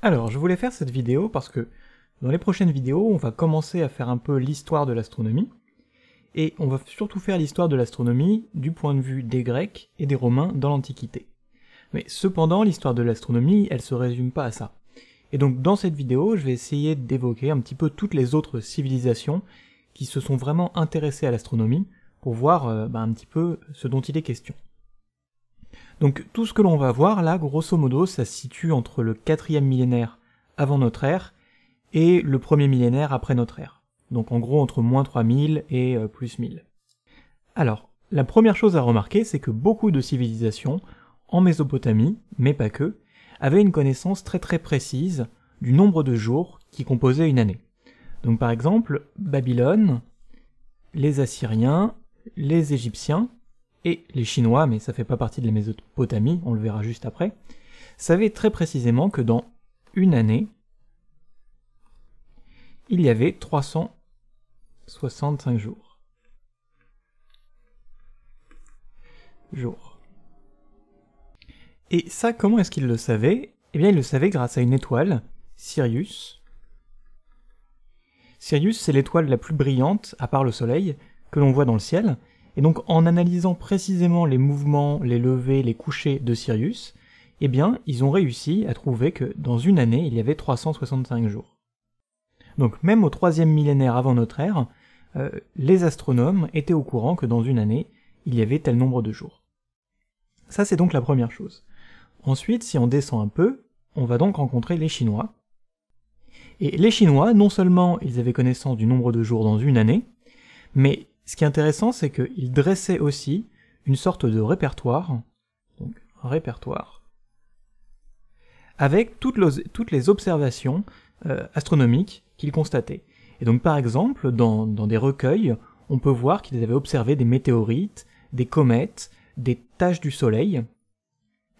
Alors, je voulais faire cette vidéo parce que dans les prochaines vidéos, on va commencer à faire un peu l'histoire de l'astronomie, et on va surtout faire l'histoire de l'astronomie du point de vue des Grecs et des Romains dans l'Antiquité. Mais cependant, l'histoire de l'astronomie, elle se résume pas à ça. Et donc dans cette vidéo, je vais essayer d'évoquer un petit peu toutes les autres civilisations qui se sont vraiment intéressées à l'astronomie pour voir euh, bah, un petit peu ce dont il est question. Donc tout ce que l'on va voir là, grosso modo, ça se situe entre le quatrième millénaire avant notre ère et le premier millénaire après notre ère. Donc en gros entre moins 3000 et euh, plus 1000. Alors, la première chose à remarquer, c'est que beaucoup de civilisations, en Mésopotamie, mais pas que, avaient une connaissance très très précise du nombre de jours qui composaient une année. Donc par exemple, Babylone, les Assyriens, les Égyptiens, et les Chinois, mais ça fait pas partie de la Mésopotamie, on le verra juste après, savaient très précisément que dans une année, il y avait 365 jours. Jours. Et ça, comment est-ce qu'ils le savaient Eh bien, ils le savaient grâce à une étoile, Sirius. Sirius, c'est l'étoile la plus brillante, à part le Soleil, que l'on voit dans le ciel, et donc en analysant précisément les mouvements, les levées, les couchers de Sirius, eh bien ils ont réussi à trouver que dans une année il y avait 365 jours. Donc même au troisième millénaire avant notre ère, euh, les astronomes étaient au courant que dans une année il y avait tel nombre de jours. Ça c'est donc la première chose. Ensuite, si on descend un peu, on va donc rencontrer les Chinois. Et les Chinois, non seulement ils avaient connaissance du nombre de jours dans une année, mais ce qui est intéressant, c'est qu'il dressait aussi une sorte de répertoire, donc répertoire, avec toutes les, observations euh, astronomiques qu'il constatait. Et donc par exemple, dans, des recueils, on peut voir qu'il avait observé des météorites, des comètes, des taches du Soleil.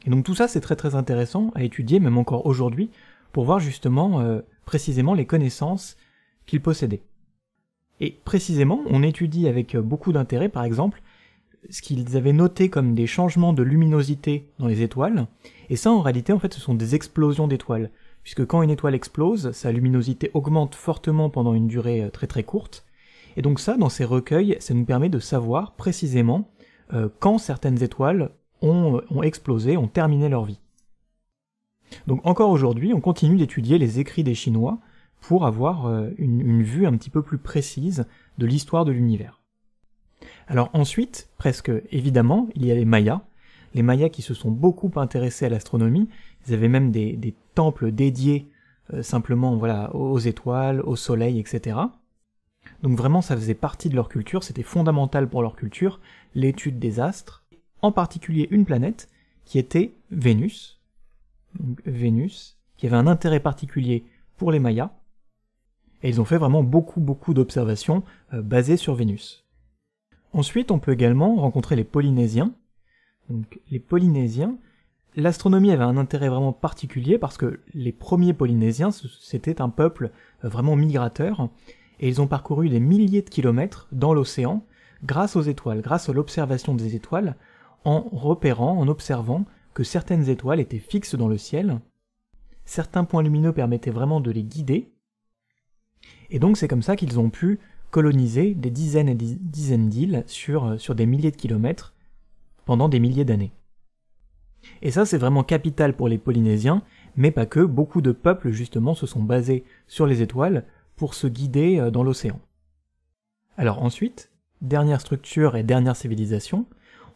Et donc tout ça, c'est très très intéressant à étudier, même encore aujourd'hui, pour voir justement euh, précisément les connaissances qu'il possédait. Et précisément, on étudie avec euh, beaucoup d'intérêt, par exemple, ce qu'ils avaient noté comme des changements de luminosité dans les étoiles, et ça en réalité en fait ce sont des explosions d'étoiles, puisque quand une étoile explose, sa luminosité augmente fortement pendant une durée euh, très très courte, et donc ça dans ces recueils ça nous permet de savoir précisément euh, quand certaines étoiles ont explosé, ont terminé leur vie. Donc encore aujourd'hui on continue d'étudier les écrits des Chinois pour avoir euh, une, vue un petit peu plus précise de l'histoire de l'univers. Alors ensuite, presque évidemment, il y a les Mayas. Les Mayas qui se sont beaucoup intéressés à l'astronomie, ils avaient même des, temples dédiés euh, simplement voilà, aux étoiles, au soleil, etc. Donc vraiment ça faisait partie de leur culture, c'était fondamental pour leur culture, l'étude des astres, en particulier une planète qui était Vénus. Vénus, qui avait un intérêt particulier pour les Mayas, et ils ont fait vraiment beaucoup beaucoup d'observations euh, basées sur Vénus. Ensuite, on peut également rencontrer les Polynésiens. Donc les Polynésiens, l'astronomie avait un intérêt vraiment particulier parce que les premiers Polynésiens, c'était un peuple euh, vraiment migrateur, et ils ont parcouru des milliers de kilomètres dans l'océan grâce aux étoiles, grâce à l'observation des étoiles, en repérant, en observant que certaines étoiles étaient fixes dans le ciel. Certains points lumineux permettaient vraiment de les guider, et donc c'est comme ça qu'ils ont pu coloniser des dizaines et des dizaines d'îles euh, sur, des milliers de kilomètres pendant des milliers d'années. Et ça, c'est vraiment capital pour les Polynésiens, mais pas que, beaucoup de peuples justement se sont basés sur les étoiles pour se guider euh, dans l'océan. Alors ensuite, dernière structure et dernière civilisation,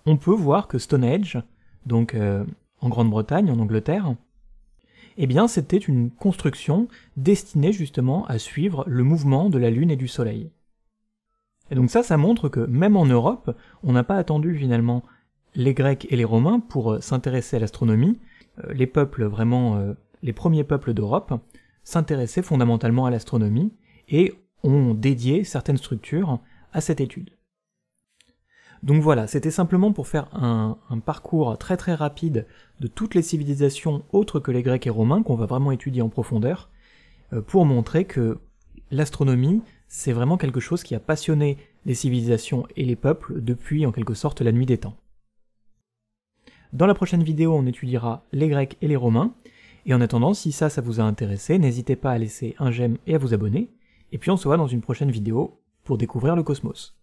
on peut voir que Stonehenge, donc euh, en Grande-Bretagne, en Angleterre, eh bien c'était une construction destinée justement à suivre le mouvement de la Lune et du Soleil. Et donc ça, ça montre que même en Europe, on n'a pas attendu finalement les Grecs et les Romains pour euh, s'intéresser à l'astronomie. Euh, les peuples vraiment, euh, les premiers peuples d'Europe s'intéressaient fondamentalement à l'astronomie et ont dédié certaines structures à cette étude. Donc voilà, c'était simplement pour faire un, parcours très très rapide de toutes les civilisations autres que les Grecs et Romains, qu'on va vraiment étudier en profondeur, euh, pour montrer que l'astronomie, c'est vraiment quelque chose qui a passionné les civilisations et les peuples depuis en quelque sorte la nuit des temps. Dans la prochaine vidéo, on étudiera les Grecs et les Romains, et en attendant, si ça, ça vous a intéressé, n'hésitez pas à laisser un j'aime et à vous abonner, et puis on se voit dans une prochaine vidéo pour découvrir le cosmos.